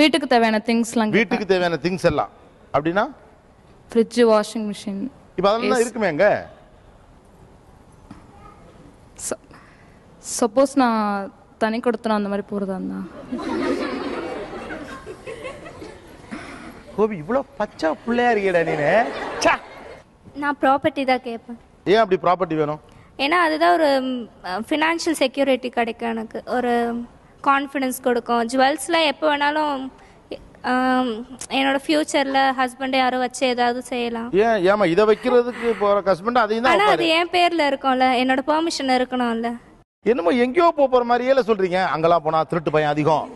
வீட்டுக்கு தேவையான திங்ஸ்லாம் வீட்டுக்கு தேவையான திங்ஸ் எல்லாம் அப்படின்னா ஃப்ரிட்ஜ் வாஷிங் மிஷின் இப்போ அதெல்லாம் இருக்குமே அங்க சப்போஸ் நான் தனி கொடுத்தனா அந்த மாதிரி போறதா இருந்தா கோபி இவ்வளோ பச்சை பிள்ளையா இருக்கேடா நீனு நான் ப்ராப்பர்ட்டி தான் கேட்பேன் ஏன் அப்படி ப்ராப்பர்ட்டி வேணும் ஏன்னா அதுதான் ஒரு ஃபினான்ஷியல் செக்யூரிட்டி கிடைக்கும் எனக்கு ஒரு கான்ஃபிடென்ஸ் கொடுக்கும் ஜுவல்ஸ்லாம் எப்போ வேணாலும் என்னோட ஃபியூச்சர்ல ஹஸ்பண்ட் யாரும் வச்சு ஏதாவது செய்யலாம் ஏன் ஏமா இதை வைக்கிறதுக்கு போற ஹஸ்பண்ட் அதையும் தான் ஆனா அது என் பேர்ல இருக்கும்ல என்னோட பெர்மிஷன் இருக்கணும்ல என்னமோ எங்கேயோ போற மாதிரியே சொல்றீங்க அங்கெல்லாம் போனா திருட்டு பையன் அதிகம்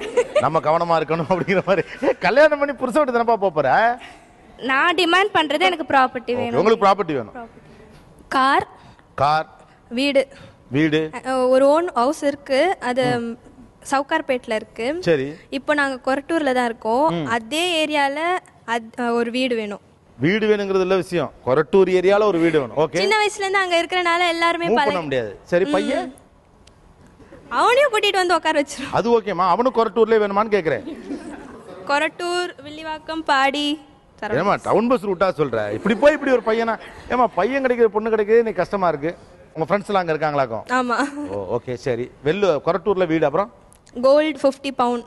நம்ம கவனமா இருக்கணும் அப்படிங்கிற மாதிரி கல்யாணம் பண்ணி புருஷ விட்டு தானப்பா போற நான் டிமாண்ட் பண்றது எனக்கு ப்ராப்பர்ட்டி வேணும் உங்களுக்கு ப்ராப்பர்ட்டி வேணும் கார் கார் வீடு வீடு ஒரு ஓன் ஹவுஸ் இருக்கு அது சவுகார்பேட்டில் இருக்கு சரி இப்போ நாங்கள் கொரட்டூரில் தான் இருக்கோம் அதே ஏரியாவில் ஒரு வீடு வேணும் வீடு வேணுங்கிறது இல்ல விஷயம் கொரட்டூர் ஏரியால ஒரு வீடு வேணும் ஓகே சின்ன வயசுல இருந்து அங்க இருக்கறனால எல்லாருமே பண்ண முடியாது சரி பையன் அவனையும் கூட்டிட்டு வந்து உட்கார வச்சிரு அது ஓகேமா அவனும் கொரட்டூர்ல வேணுமான்னு கேக்குறேன் கொரட்டூர் வில்லிவாக்கம் பாடி ஏமா டவுன் பஸ் ரூட்டா சொல்ற இப்படி போய் இப்படி ஒரு பையனா ஏமா பையன் கிடைக்கிற பொண்ணு கிடைக்கிறது நீ கஷ்டமா இருக்கு உங்க ஃப்ரெண்ட்ஸ் எல்லாம் அங்க இருக்காங்களாக்கும் ஆமா ஓகே சரி வெள்ளு கொரட்டூர்ல வீடு அப்புறம் கோல்ட் ஃபிஃப்டி பவுண்ட்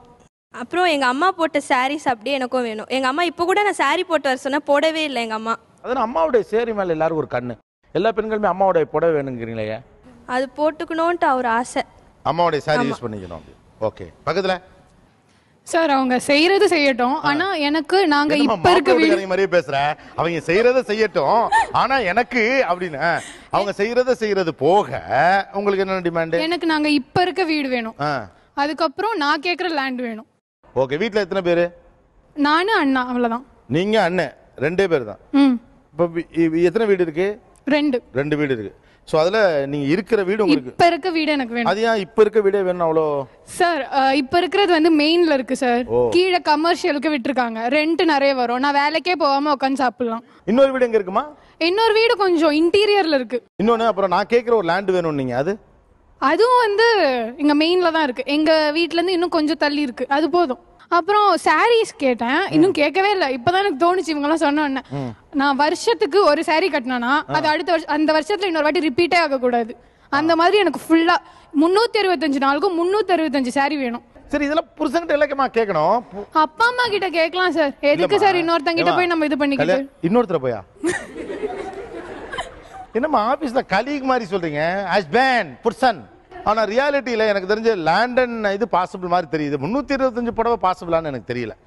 அப்புறம் எங்கள் அம்மா போட்ட சாரீஸ் அப்படியே எனக்கும் வேணும் எங்கள் அம்மா இப்போ கூட நான் சாரி போட்டு வர சொன்னா போடவே இல்லை எங்கள் அம்மா அதான் அம்மாவுடைய சேரி மேலே எல்லாரும் ஒரு கண்ணு எல்லா பெண்களுமே அம்மாவுடைய புடவை வேணுங்கிறீங்களே அது போட்டுக்கணும்ன்ட்டு ஒரு ஆசை அம்மாவுடைய சாரி யூஸ் பண்ணிக்கணும் ஓகே பக்கத்துல சார் அவங்க செய்யறது செய்யட்டும் ஆனா எனக்கு நாங்க இப்ப இருக்க வீடு மாதிரியே பேசுறேன் அவங்க செய்யறத செய்யட்டும் ஆனா எனக்கு அப்படின்னு அவங்க செய்யறத செய்யறது போக உங்களுக்கு என்ன டிமாண்ட் எனக்கு நாங்க இப்ப இருக்க வீடு வேணும் அதுக்கப்புறம் நான் கேட்குற லேண்ட் வேணும் ஓகே வீட்டில் எத்தனை பேர் நானும் அண்ணா அவ்வளோதான் நீங்கள் அண்ணன் ரெண்டே பேர் தான் ம் இப்போ எத்தனை வீடு இருக்கு ரெண்டு ரெண்டு வீடு இருக்கு ஸோ அதில் நீங்க இருக்கிற வீடு உங்களுக்கு இப்ப இருக்க வீடு எனக்கு வேணும் அது ஏன் இப்போ இருக்க வீடே வேணும் அவ்வளோ சார் இப்போ இருக்கிறது வந்து மெயினில் இருக்கு சார் கீழே கமர்ஷியலுக்கு விட்டுருக்காங்க ரெண்ட் நிறைய வரும் நான் வேலைக்கே போகாமல் உட்காந்து சாப்பிடலாம் இன்னொரு வீடு எங்கே இருக்குமா இன்னொரு வீடு கொஞ்சம் இன்டீரியரில் இருக்கு இன்னொன்று அப்புறம் நான் கேட்குற ஒரு லேண்டு வேணும் நீங்கள் அது அதுவும் வந்து எங்கள் மெயினில் தான் இருக்குது எங்கள் வீட்டிலேருந்து இன்னும் கொஞ்சம் தள்ளி இருக்குது அது போதும் அப்புறம் சாரீஸ் கேட்டேன் இன்னும் கேட்கவே இல்லை இப்பதான் எனக்கு தோணுச்சு இவங்கெல்லாம் சொன்னோன்னே நான் வருஷத்துக்கு ஒரு சாரீ கட்டினேன்னா அது அடுத்த வருஷம் அந்த வருஷத்தில் இன்னொரு வாட்டி ரிப்பீட்டே ஆகக்கூடாது அந்த மாதிரி எனக்கு ஃபுல்லாக முன்னூத்தி அறுபத்தஞ்சு நாளுக்கும் முன்னூத்தி அறுபத்தஞ்சு சாரி வேணும் சரி இதெல்லாம் புருஷன்கிட்ட இலக்கமா கேட்கணும் அப்பா அம்மா கிட்ட கேட்கலாம் சார் எதுக்கு சார் இன்னொருத்தங்க கிட்ட போய் நம்ம இது பண்ணிக்கிட்டு இன்னொருத்தர் போயா என்னம்மா ஆபீஸ்ல கலீக் மாதிரி சொல்றீங்க ஹஸ்பண்ட் புருஷன் ஆனால் ரியாலிட்டியில் எனக்கு தெரிஞ்ச லேண்டன் இது பாசிபிள் மாதிரி தெரியுது முந்நூற்றி இருபத்தஞ்சு புடவை பாசிபிளான்னு எனக்கு தெரியல